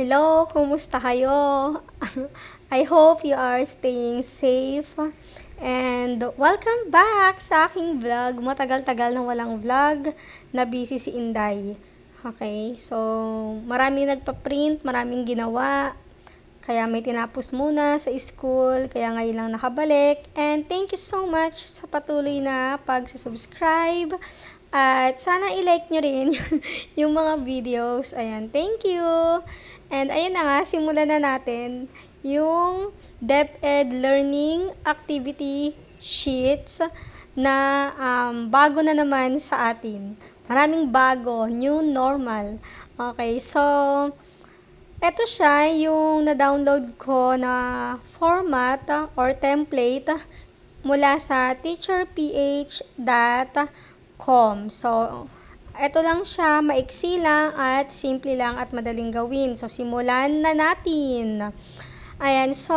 Hello, kumusta kayo? I hope you are staying safe. And welcome back sa aking vlog. Matagal-tagal na walang vlog. Na busy si Inday. Okay, so marami nagpa-print, maraming ginawa. Kaya may tinapos muna sa school, kaya ngayon lang nakabalik. And thank you so much sa patuloy na pag-subscribe. At sana i-like nyo rin yung mga videos. Ayan, thank you! And ayun na nga, simulan na natin yung DepEd Learning Activity Sheets na um, bago na naman sa atin. Maraming bago, new normal. Okay, so ito siya yung na-download ko na format or template mula sa teacherph.com. So, ito lang siya, maiksi lang at simple lang at madaling gawin. So, simulan na natin. Ayan, so,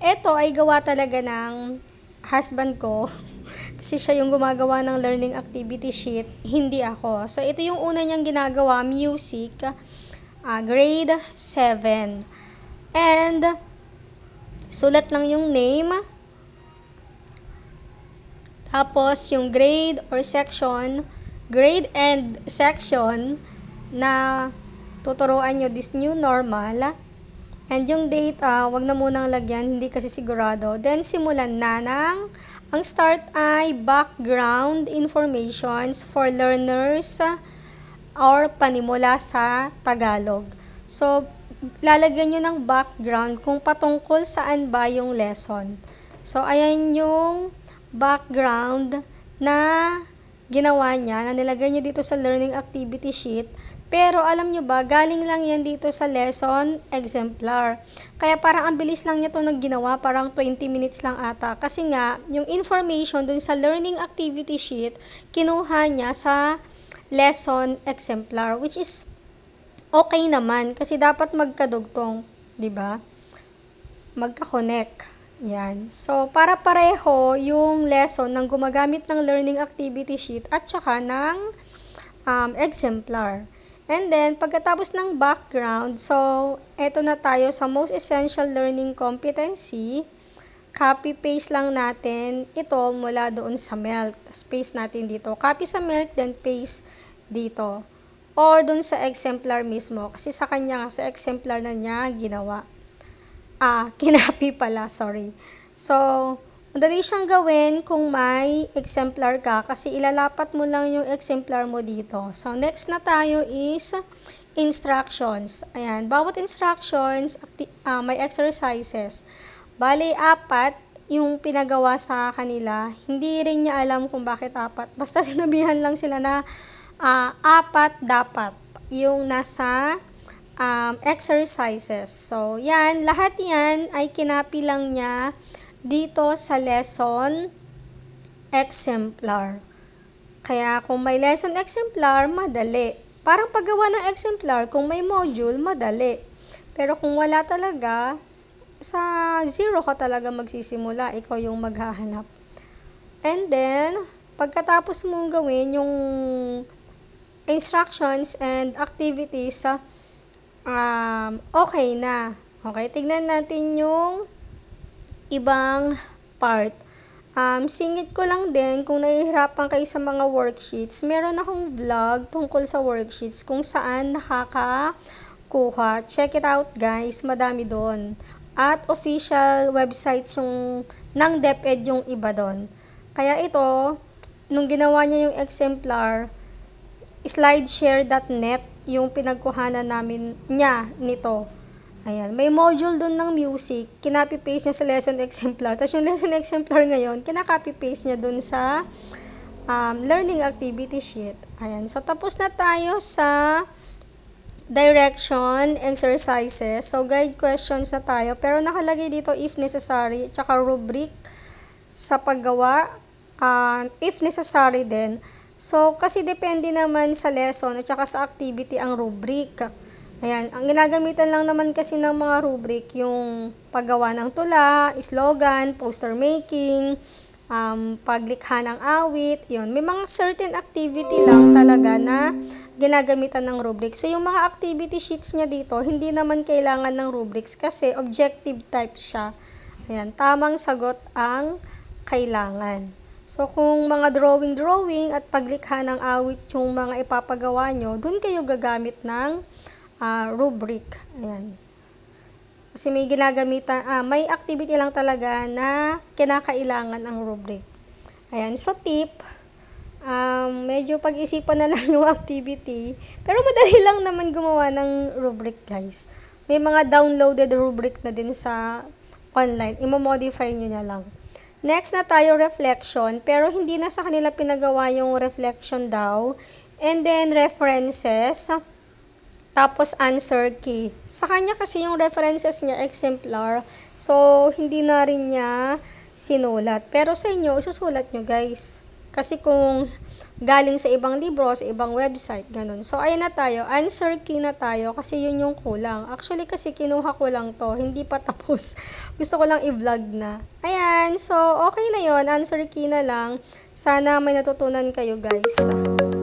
ito ay gawa talaga ng husband ko. Kasi siya yung gumagawa ng learning activity sheet, hindi ako. So, ito yung una niyang ginagawa, music, uh, grade 7. And, sulat lang yung name. Tapos, yung grade or section grade and section na tuturuan nyo this new normal. And yung date, uh, wag na munang lagyan, hindi kasi sigurado. Then, simulan na ng, ang start ay background informations for learners ah, or panimula sa Tagalog. So, lalagyan nyo ng background kung patungkol saan ba yung lesson. So, ayan yung background na ginawa niya, na nilagay niya dito sa learning activity sheet, pero alam nyo ba, galing lang yan dito sa lesson exemplar. Kaya parang ang bilis lang niya ito nagginawa, parang 20 minutes lang ata. Kasi nga, yung information dun sa learning activity sheet, kinuha niya sa lesson exemplar, which is okay naman kasi dapat magkadugtong, 'di ba? Magka-connect. Yan. So, para pareho yung lesson ng gumagamit ng learning activity sheet at saka ng um, exemplar. And then, pagkatapos ng background, so, eto na tayo sa most essential learning competency. Copy-paste lang natin ito mula doon sa milk. Tapos, paste natin dito. Copy sa milk, then paste dito. Or doon sa exemplar mismo. Kasi sa kanya nga, sa exemplar na niya ginawa ah, kinapi pala, sorry. So, madali siyang gawin kung may exemplar ka kasi ilalapat mo lang yung exemplar mo dito. So, next na tayo is instructions. Ayan, bawat instructions, uh, may exercises. Bale, apat yung pinagawa sa kanila. Hindi rin niya alam kung bakit apat. Basta sinabihan lang sila na uh, apat dapat yung nasa um, exercises. So, yan, lahat yan ay kinapi lang niya dito sa lesson exemplar. Kaya kung may lesson exemplar, madali. Parang paggawa ng exemplar, kung may module, madali. Pero kung wala talaga, sa zero ka talaga magsisimula. Ikaw yung maghahanap. And then, pagkatapos mong gawin yung instructions and activities sa uh, um, okay na. Okay, tignan natin yung ibang part. Um, singit ko lang din kung nahihirapan kayo sa mga worksheets. Meron akong vlog tungkol sa worksheets kung saan nakakakuha. Check it out guys, madami doon. At official websites yung, ng DepEd yung iba doon. Kaya ito, nung ginawa niya yung exemplar, slideshare.net yung pinagkuhanan namin niya nito. Ayan, may module doon ng music, kinopy niya sa lesson exemplar. Tapos yung lesson exemplar ngayon, kinakopy-paste niya doon sa um, learning activity sheet. Ayan, so tapos na tayo sa direction, exercises. So, guide questions na tayo. Pero nakalagay dito if necessary, tsaka rubric sa paggawa. Uh, if necessary din, So, kasi depende naman sa lesson at saka sa activity ang rubric. Ayan, ang ginagamitan lang naman kasi ng mga rubric, yung paggawa ng tula, slogan, poster making, um, paglikha ng awit, yun. May mga certain activity lang talaga na ginagamitan ng rubric. So, yung mga activity sheets niya dito, hindi naman kailangan ng rubrics kasi objective type siya. Ayan, tamang sagot ang kailangan. So, kung mga drawing-drawing at paglikha ng awit yung mga ipapagawa nyo, dun kayo gagamit ng uh, rubric. Ayan. Kasi may ginagamitan, ah, may activity lang talaga na kinakailangan ang rubric. Ayan, so tip, um, medyo pag-isipan na lang yung activity. Pero madali lang naman gumawa ng rubric, guys. May mga downloaded rubric na din sa online. Imo-modify nyo na lang. Next na tayo reflection, pero hindi na sa kanila pinagawa yung reflection daw. And then references, tapos answer key. Sa kanya kasi yung references niya exemplar, so hindi na rin niya sinulat. Pero sa inyo, isusulat nyo guys. Kasi kung galing sa ibang libro, sa ibang website, ganun. So, ayan na tayo. Answer key na tayo kasi yun yung kulang. Actually, kasi kinuha ko lang to. Hindi pa tapos. Gusto ko lang i-vlog na. Ayan. So, okay na yon Answer key na lang. Sana may natutunan kayo, guys.